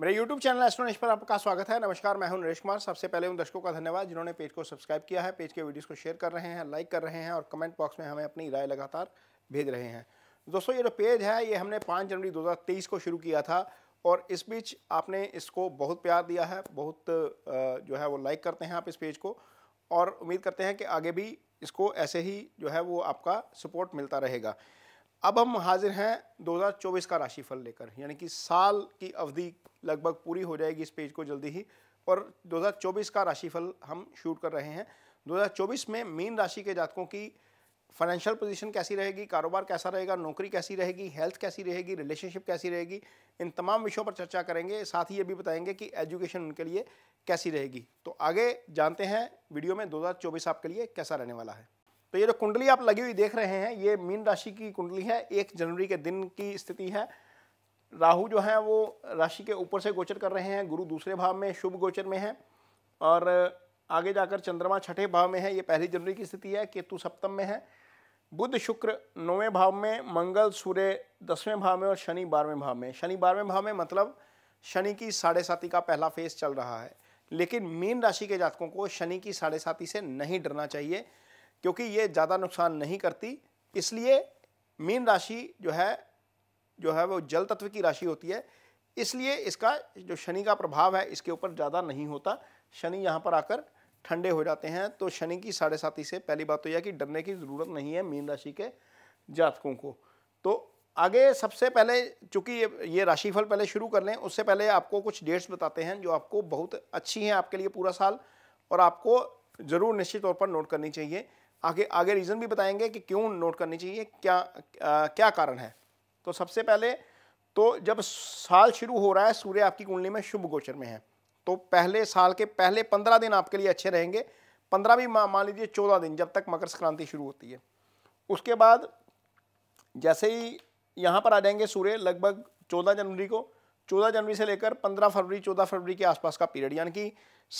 मेरे YouTube channel एस्ट्रोनेश पर आपका स्वागत है नमस्कार मैं हूं नरेश कुमार सबसे पहले उन दर्शकों का धन्यवाद जिन्होंने पेज को सब्सक्राइब किया है पेज के वीडियोस को शेयर कर रहे हैं लाइक कर रहे हैं और कमेंट बॉक्स में हमें अपनी राय लगातार भेज रहे हैं दोस्तों ये जो पेज है ये हमने पाँच जनवरी दो को शुरू किया था और इस बीच आपने इसको बहुत प्यार दिया है बहुत जो है वो लाइक करते हैं आप इस पेज को और उम्मीद करते हैं कि आगे भी इसको ऐसे ही जो है वो आपका सपोर्ट मिलता रहेगा अब हम हाजिर हैं 2024 का राशिफल लेकर यानी कि साल की अवधि लगभग पूरी हो जाएगी इस पेज को जल्दी ही और 2024 का राशिफल हम शूट कर रहे हैं 2024 में मीन राशि के जातकों की फाइनेंशियल पोजीशन कैसी रहेगी कारोबार कैसा रहेगा नौकरी कैसी रहेगी हेल्थ कैसी रहेगी रिलेशनशिप कैसी रहेगी इन तमाम विषयों पर चर्चा करेंगे साथ ही ये भी बताएंगे कि एजुकेशन उनके लिए कैसी रहेगी तो आगे जानते हैं वीडियो में 2024 आपके लिए कैसा रहने वाला है तो ये जो कुंडली आप लगी हुई देख रहे हैं ये मीन राशि की कुंडली है एक जनवरी के दिन की स्थिति है राहु जो है वो राशि के ऊपर से गोचर कर रहे हैं गुरु दूसरे भाव में शुभ गोचर में है और आगे जाकर चंद्रमा छठे भाव में है ये पहली जनवरी की स्थिति है केतु सप्तम में है बुध शुक्र नौवें भाव में मंगल सूर्य दसवें भाव में और शनि बारहवें भाव में शनि बारहवें भाव में मतलब शनि की साढ़े साथी का पहला फेज चल रहा है लेकिन मीन राशि के जातकों को शनि की साढ़े साथी से नहीं डरना चाहिए क्योंकि ये ज़्यादा नुकसान नहीं करती इसलिए मीन राशि जो है जो है वो जल तत्व की राशि होती है इसलिए इसका जो शनि का प्रभाव है इसके ऊपर ज़्यादा नहीं होता शनि यहाँ पर आकर ठंडे हो जाते हैं तो शनि की साढ़े साथी से पहली बात तो यह कि डरने की ज़रूरत नहीं है मीन राशि के जातकों को तो आगे सबसे पहले चूंकि ये ये राशिफल पहले शुरू कर लें उससे पहले आपको कुछ डेट्स बताते हैं जो आपको बहुत अच्छी हैं आपके लिए पूरा साल और आपको ज़रूर निश्चित तौर पर नोट करनी चाहिए आगे आगे रीज़न भी बताएंगे कि क्यों नोट करनी चाहिए क्या आ, क्या कारण है तो सबसे पहले तो जब साल शुरू हो रहा है सूर्य आपकी कुंडली में शुभ गोचर में है तो पहले साल के पहले पंद्रह दिन आपके लिए अच्छे रहेंगे पंद्रह भी मान लीजिए चौदह दिन जब तक मकर संक्रांति शुरू होती है उसके बाद जैसे ही यहाँ पर आ जाएंगे सूर्य लगभग चौदह जनवरी को चौदह जनवरी से लेकर पंद्रह फरवरी चौदह फरवरी के आसपास का पीरियड यानी कि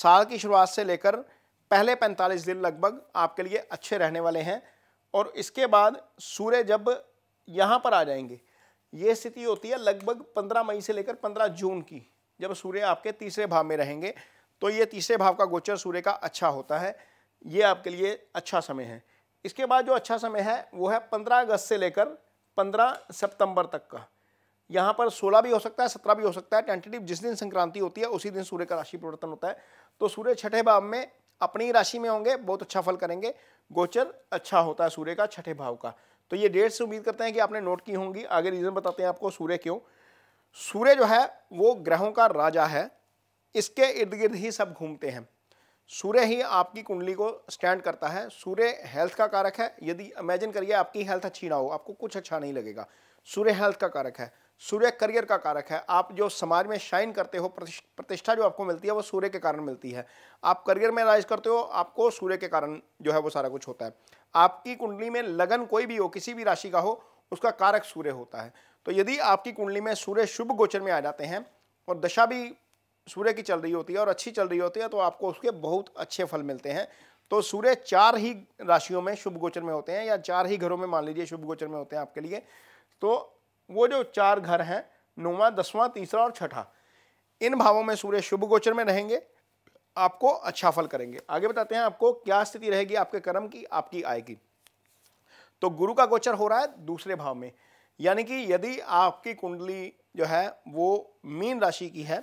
साल की शुरुआत से लेकर पहले 45 दिन लगभग आपके लिए अच्छे रहने वाले हैं और इसके बाद सूर्य जब यहाँ पर आ जाएंगे ये स्थिति होती है लगभग 15 मई से लेकर 15 जून की जब सूर्य आपके तीसरे भाव में रहेंगे तो ये तीसरे भाव का गोचर सूर्य का अच्छा होता है ये आपके लिए अच्छा समय है इसके बाद जो अच्छा समय है वो है पंद्रह अगस्त से लेकर पंद्रह सितंबर तक का यहाँ पर 16 भी हो सकता है 17 भी हो सकता है टेंटेटिव जिस दिन संक्रांति होती है उसी दिन सूर्य का राशि परिवर्तन होता है तो सूर्य छठे भाव में अपनी राशि में होंगे बहुत अच्छा फल करेंगे गोचर अच्छा होता है सूर्य का छठे भाव का तो ये से उम्मीद करते हैं कि आपने नोट की होंगी आगे रीज़न बताते हैं आपको सूर्य क्यों सूर्य जो है वो ग्रहों का राजा है इसके इर्द गिर्द ही सब घूमते हैं सूर्य ही आपकी कुंडली को स्टैंड करता है सूर्य हेल्थ का कारक है यदि इमेजिन करिए आपकी हेल्थ अच्छी ना हो आपको कुछ अच्छा नहीं लगेगा सूर्य हेल्थ का कारक है सूर्य करियर का कारक है आप जो समाज में शाइन करते हो प्रतिष्ठा जो आपको मिलती है वो सूर्य के कारण मिलती है आप करियर में राइज करते हो आपको सूर्य के कारण जो है वो सारा कुछ होता है आपकी कुंडली में लगन कोई भी हो किसी भी राशि का हो उसका कारक सूर्य होता है तो यदि आपकी कुंडली में सूर्य शुभ गोचर में आ जाते हैं और दशा भी सूर्य की चल रही होती है और अच्छी चल रही होती है तो आपको उसके बहुत अच्छे फल मिलते हैं तो सूर्य चार ही राशियों में शुभ गोचर में होते हैं या चार ही घरों में मान लीजिए शुभ गोचर में होते हैं आपके लिए तो वो जो चार घर हैं नौवा दसवां तीसरा और छठा इन भावों में सूर्य शुभ गोचर में रहेंगे आपको अच्छा फल करेंगे आगे बताते हैं आपको क्या स्थिति रहेगी आपके कर्म की आपकी आय की तो गुरु का गोचर हो रहा है दूसरे भाव में यानी कि यदि आपकी कुंडली जो है वो मीन राशि की है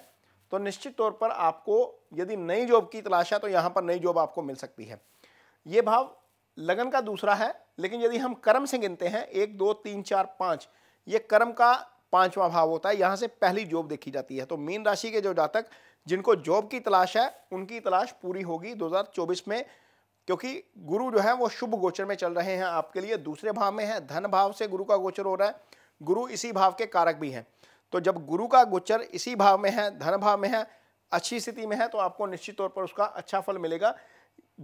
तो निश्चित तौर पर आपको यदि नई जॉब की तलाश है तो यहाँ पर नई जॉब आपको मिल सकती है ये भाव लगन का दूसरा है लेकिन यदि हम कर्म से गिनते हैं एक दो तीन चार पाँच ये कर्म का पांचवा भाव होता है यहाँ से पहली जॉब देखी जाती है तो मीन राशि के जो जातक जिनको जॉब की तलाश है उनकी तलाश पूरी होगी 2024 में क्योंकि गुरु जो है वो शुभ गोचर में चल रहे हैं आपके लिए दूसरे भाव में है धन भाव से गुरु का गोचर हो रहा है गुरु इसी भाव के कारक भी हैं तो जब गुरु का गोचर इसी भाव में है धन भाव में है अच्छी स्थिति में है तो आपको निश्चित तौर पर उसका अच्छा फल मिलेगा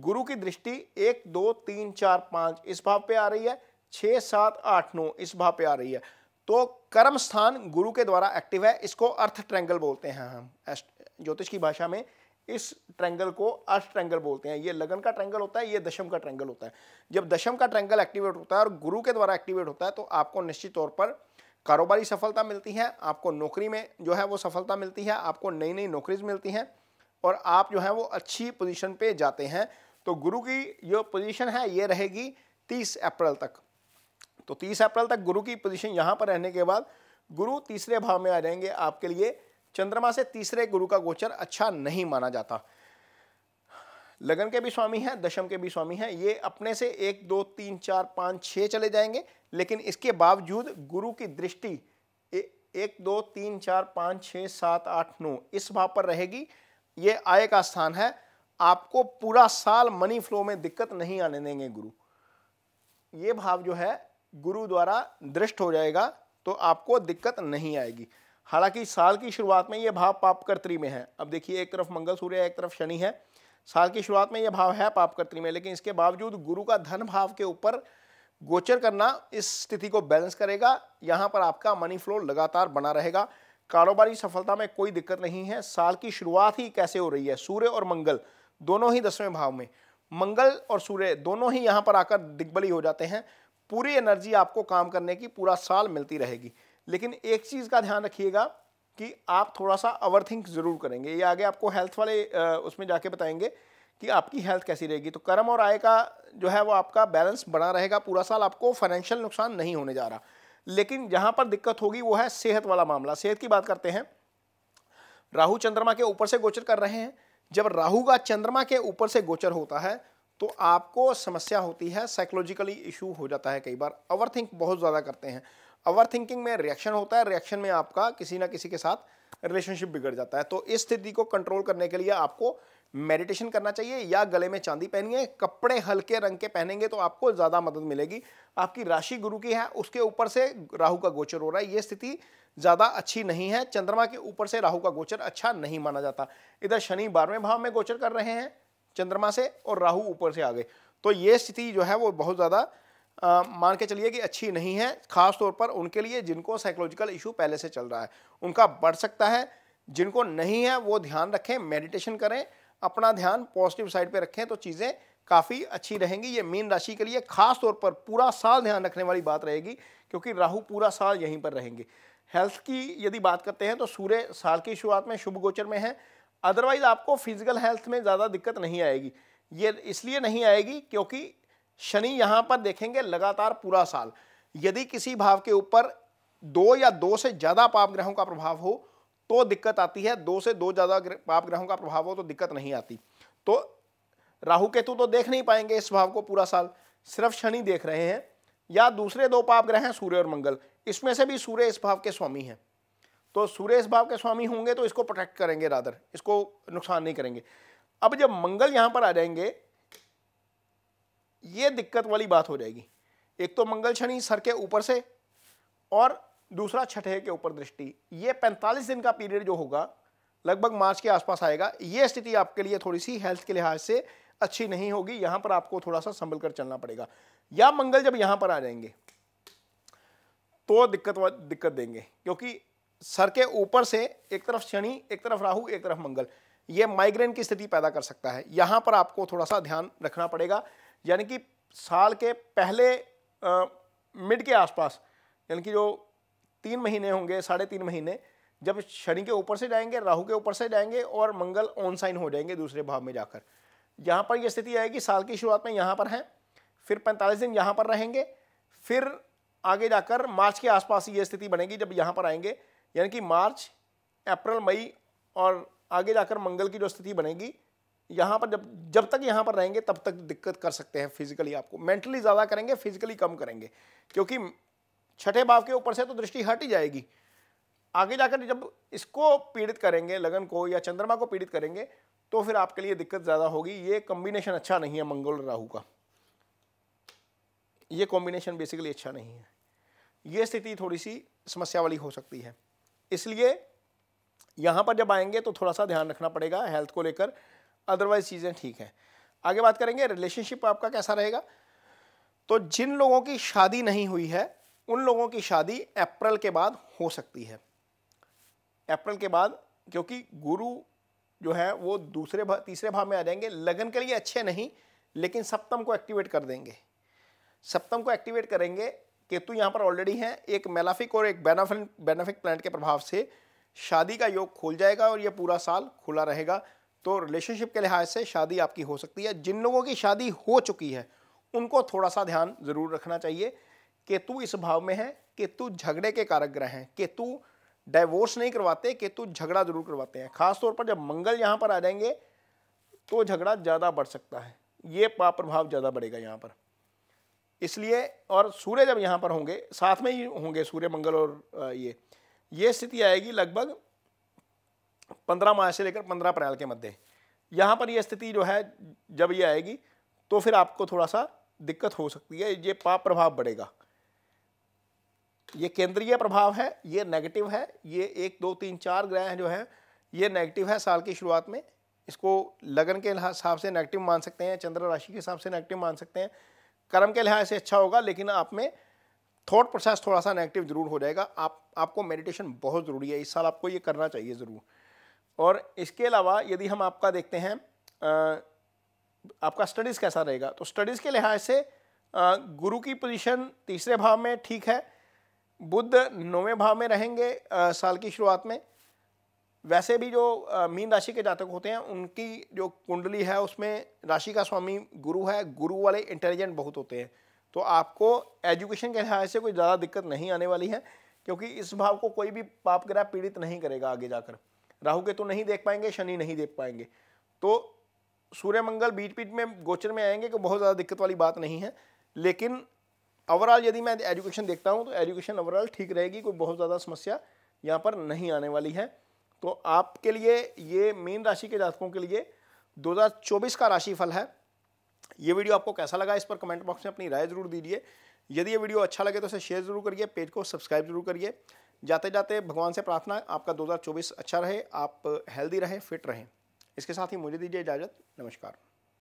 गुरु की दृष्टि एक दो तीन चार पाँच इस भाव पे आ रही है छः सात आठ नौ इस भाव पे आ रही है तो कर्म स्थान गुरु के द्वारा एक्टिव है इसको अर्थ ट्रैंगल बोलते हैं हम ज्योतिष की भाषा में इस ट्रैंगल को अर्थ ट्रैंगल बोलते हैं ये लगन का ट्रैंगल होता है ये दशम का ट्रैंगल होता है जब दशम का ट्रैंगल एक्टिवेट होता है और गुरु के द्वारा एक्टिवेट होता है तो आपको निश्चित तौर पर कारोबारी सफलता मिलती है आपको नौकरी में जो है वो सफलता मिलती है आपको नई नई नौकरीज मिलती हैं और आप जो है वो अच्छी पोजिशन पर जाते हैं तो गुरु की जो पोजिशन है ये रहेगी तीस अप्रैल तक तो तीस अप्रैल तक गुरु की पोजिशन यहाँ पर रहने के बाद गुरु तीसरे भाव में आ जाएंगे आपके लिए चंद्रमा से तीसरे गुरु का गोचर अच्छा नहीं माना जाता लगन के भी स्वामी हैं दशम के भी स्वामी हैं ये अपने से एक दो तीन चार पाँच छः चले जाएंगे लेकिन इसके बावजूद गुरु की दृष्टि एक दो तीन चार पाँच छः सात आठ नौ इस भाव पर रहेगी ये आय का स्थान है आपको पूरा साल मनी फ्लो में दिक्कत नहीं आने देंगे गुरु ये भाव जो है गुरु द्वारा दृष्ट हो जाएगा तो आपको दिक्कत नहीं आएगी हालांकि साल की शुरुआत में यह भाव पापकर्तरी में है अब देखिए एक तरफ मंगल सूर्य एक तरफ शनि है साल की शुरुआत में यह भाव है पापकर्तरी में लेकिन इसके बावजूद गुरु का धन भाव के ऊपर गोचर करना इस स्थिति को बैलेंस करेगा यहाँ पर आपका मनी फ्लो लगातार बना रहेगा कारोबारी सफलता में कोई दिक्कत नहीं है साल की शुरुआत ही कैसे हो रही है सूर्य और मंगल दोनों ही दसवें भाव में मंगल और सूर्य दोनों ही यहाँ पर आकर दिग्बली हो जाते हैं पूरी एनर्जी आपको काम करने की पूरा साल मिलती रहेगी लेकिन एक चीज़ का ध्यान रखिएगा कि आप थोड़ा सा ओवर थिंक ज़रूर करेंगे ये आगे आपको हेल्थ वाले उसमें जाके बताएंगे कि आपकी हेल्थ कैसी रहेगी तो कर्म और आय का जो है वो आपका बैलेंस बना रहेगा पूरा साल आपको फाइनेंशियल नुकसान नहीं होने जा रहा लेकिन जहाँ पर दिक्कत होगी वो है सेहत वाला मामला सेहत की बात करते हैं राहु चंद्रमा के ऊपर से गोचर कर रहे हैं जब राहु का चंद्रमा के ऊपर से गोचर होता है तो आपको समस्या होती है साइकोलॉजिकली इशू हो जाता है कई बार ओवर थिंक बहुत ज़्यादा करते हैं ओवर थिंकिंग में रिएक्शन होता है रिएक्शन में आपका किसी ना किसी के साथ रिलेशनशिप बिगड़ जाता है तो इस स्थिति को कंट्रोल करने के लिए आपको मेडिटेशन करना चाहिए या गले में चांदी पहनिए कपड़े हल्के रंग के पहनेंगे तो आपको ज़्यादा मदद मिलेगी आपकी राशि गुरु की है उसके ऊपर से राहु का गोचर हो रहा है ये स्थिति ज़्यादा अच्छी नहीं है चंद्रमा के ऊपर से राहु का गोचर अच्छा नहीं माना जाता इधर शनि बारहवें भाव में गोचर कर रहे हैं चंद्रमा से और राहु ऊपर से आ गए तो ये स्थिति जो है वो बहुत ज़्यादा मान के चलिए कि अच्छी नहीं है खास तौर पर उनके लिए जिनको साइकोलॉजिकल इशू पहले से चल रहा है उनका बढ़ सकता है जिनको नहीं है वो ध्यान रखें मेडिटेशन करें अपना ध्यान पॉजिटिव साइड पर रखें तो चीज़ें काफ़ी अच्छी रहेंगी ये मीन राशि के लिए खास तौर पर पूरा साल ध्यान रखने वाली बात रहेगी क्योंकि राहु पूरा साल यहीं पर रहेंगे हेल्थ की यदि बात करते हैं तो सूर्य साल की शुरुआत में शुभ गोचर में है अदरवाइज आपको फिजिकल हेल्थ में ज़्यादा दिक्कत नहीं आएगी ये इसलिए नहीं आएगी क्योंकि शनि यहाँ पर देखेंगे लगातार पूरा साल यदि किसी भाव के ऊपर दो या दो से ज़्यादा पाप ग्रहों का प्रभाव हो तो दिक्कत आती है दो से दो ज़्यादा पाप ग्रहों का प्रभाव हो तो दिक्कत नहीं आती तो राहु केतु तो देख नहीं पाएंगे इस भाव को पूरा साल सिर्फ शनि देख रहे हैं या दूसरे दो पाप ग्रह हैं सूर्य और मंगल इसमें से भी सूर्य इस भाव के स्वामी हैं तो सूर्य भाव के स्वामी होंगे तो इसको प्रोटेक्ट करेंगे रादर इसको नुकसान नहीं करेंगे अब जब मंगल यहाँ पर आ जाएंगे ये दिक्कत वाली बात हो जाएगी एक तो मंगल शनि सर के ऊपर से और दूसरा छठे के ऊपर दृष्टि ये 45 दिन का पीरियड जो होगा लगभग मार्च के आसपास आएगा ये स्थिति आपके लिए थोड़ी सी हेल्थ के लिहाज से अच्छी नहीं होगी यहां पर आपको थोड़ा सा संभल कर चलना पड़ेगा या मंगल जब यहाँ पर आ जाएंगे तो दिक्कत दिक्कत देंगे क्योंकि सर के ऊपर से एक तरफ शनि एक तरफ राहु एक तरफ मंगल ये माइग्रेन की स्थिति पैदा कर सकता है यहाँ पर आपको थोड़ा सा ध्यान रखना पड़ेगा यानी कि साल के पहले आ, मिड के आसपास यानी कि जो तीन महीने होंगे साढ़े तीन महीने जब शनि के ऊपर से जाएंगे राहु के ऊपर से जाएंगे और मंगल ऑन साइन हो जाएंगे दूसरे भाव में जाकर यहाँ पर यह स्थिति आएगी साल की शुरुआत में यहाँ पर हैं फिर पैंतालीस दिन यहाँ पर रहेंगे फिर आगे जाकर मार्च के आसपास ये स्थिति बनेगी जब यहाँ पर आएंगे यानी कि मार्च अप्रैल मई और आगे जाकर मंगल की जो स्थिति बनेगी यहाँ पर जब जब तक यहाँ पर रहेंगे तब तक दिक्कत कर सकते हैं फिजिकली आपको मेंटली ज़्यादा करेंगे फिजिकली कम करेंगे क्योंकि छठे भाव के ऊपर से तो दृष्टि हट ही जाएगी आगे जाकर जब इसको पीड़ित करेंगे लगन को या चंद्रमा को पीड़ित करेंगे तो फिर आपके लिए दिक्कत ज़्यादा होगी ये कॉम्बिनेशन अच्छा नहीं है मंगल राहु का ये कॉम्बिनेशन बेसिकली अच्छा नहीं है ये स्थिति थोड़ी सी समस्या वाली हो सकती है इसलिए यहाँ पर जब आएंगे तो थोड़ा सा ध्यान रखना पड़ेगा हेल्थ को लेकर अदरवाइज चीज़ें ठीक हैं आगे बात करेंगे रिलेशनशिप आपका कैसा रहेगा तो जिन लोगों की शादी नहीं हुई है उन लोगों की शादी अप्रैल के बाद हो सकती है अप्रैल के बाद क्योंकि गुरु जो है वो दूसरे भा, तीसरे भाव में आ जाएंगे लगन के लिए अच्छे नहीं लेकिन सप्तम को एक्टिवेट कर देंगे सप्तम को एक्टिवेट करेंगे केतु यहाँ पर ऑलरेडी हैं एक मेलाफिक और एक बेनाफिन बेनाफिक प्लानट के प्रभाव से शादी का योग खुल जाएगा और ये पूरा साल खुला रहेगा तो रिलेशनशिप के लिहाज से शादी आपकी हो सकती है जिन लोगों की शादी हो चुकी है उनको थोड़ा सा ध्यान ज़रूर रखना चाहिए केतु इस भाव में है केतु झगड़े के कारक ग्रह हैं केतु डाइवोर्स नहीं करवाते केतु झगड़ा जरूर करवाते हैं खासतौर पर जब मंगल यहाँ पर आ जाएंगे तो झगड़ा ज़्यादा बढ़ सकता है ये पाप प्रभाव ज़्यादा बढ़ेगा यहाँ पर इसलिए और सूर्य जब यहाँ पर होंगे साथ में ही होंगे सूर्य मंगल और ये ये स्थिति आएगी लगभग पंद्रह मार्च से लेकर पंद्रह अप्रैल के मध्य यहाँ पर यह स्थिति जो है जब ये आएगी तो फिर आपको थोड़ा सा दिक्कत हो सकती है ये पाप प्रभाव बढ़ेगा ये केंद्रीय प्रभाव है ये नेगेटिव है ये एक दो तीन चार ग्रह जो है ये नेगेटिव है साल की शुरुआत में इसको लगन के हिसाब से नेगेटिव मान सकते हैं चंद्र राशि के हिसाब से नेगेटिव मान सकते हैं कर्म के लिहाज से अच्छा होगा लेकिन आप में थॉट प्रोसेस थोड़ा सा नेगेटिव ज़रूर हो जाएगा आप आपको मेडिटेशन बहुत ज़रूरी है इस साल आपको ये करना चाहिए ज़रूर और इसके अलावा यदि हम आपका देखते हैं आ, आपका स्टडीज़ कैसा रहेगा तो स्टडीज़ के लिहाज से आ, गुरु की पोजीशन तीसरे भाव में ठीक है बुद्ध नौवें भाव में रहेंगे आ, साल की शुरुआत में वैसे भी जो मीन राशि के जातक होते हैं उनकी जो कुंडली है उसमें राशि का स्वामी गुरु है गुरु वाले इंटेलिजेंट बहुत होते हैं तो आपको एजुकेशन के लिहाज से कोई ज़्यादा दिक्कत नहीं आने वाली है क्योंकि इस भाव को कोई भी पाप ग्रह पीड़ित नहीं करेगा आगे जाकर राहु के तो नहीं देख पाएंगे शनि नहीं देख पाएंगे तो सूर्य मंगल बीच बीच में गोचर में आएंगे कोई तो बहुत ज़्यादा दिक्कत वाली बात नहीं है लेकिन ओवरऑल यदि मैं एजुकेशन देखता हूँ तो एजुकेशन ओवरऑल ठीक रहेगी कोई बहुत ज़्यादा समस्या यहाँ पर नहीं आने वाली है तो आपके लिए ये मीन राशि के जातकों के लिए 2024 का राशिफल है ये वीडियो आपको कैसा लगा इस पर कमेंट बॉक्स में अपनी राय जरूर दीजिए यदि ये वीडियो अच्छा लगे तो इसे शेयर जरूर करिए पेज को सब्सक्राइब जरूर करिए जाते जाते भगवान से प्रार्थना आपका 2024 अच्छा रहे आप हेल्दी रहें फिट रहें इसके साथ ही मुझे दीजिए इजाज़त नमस्कार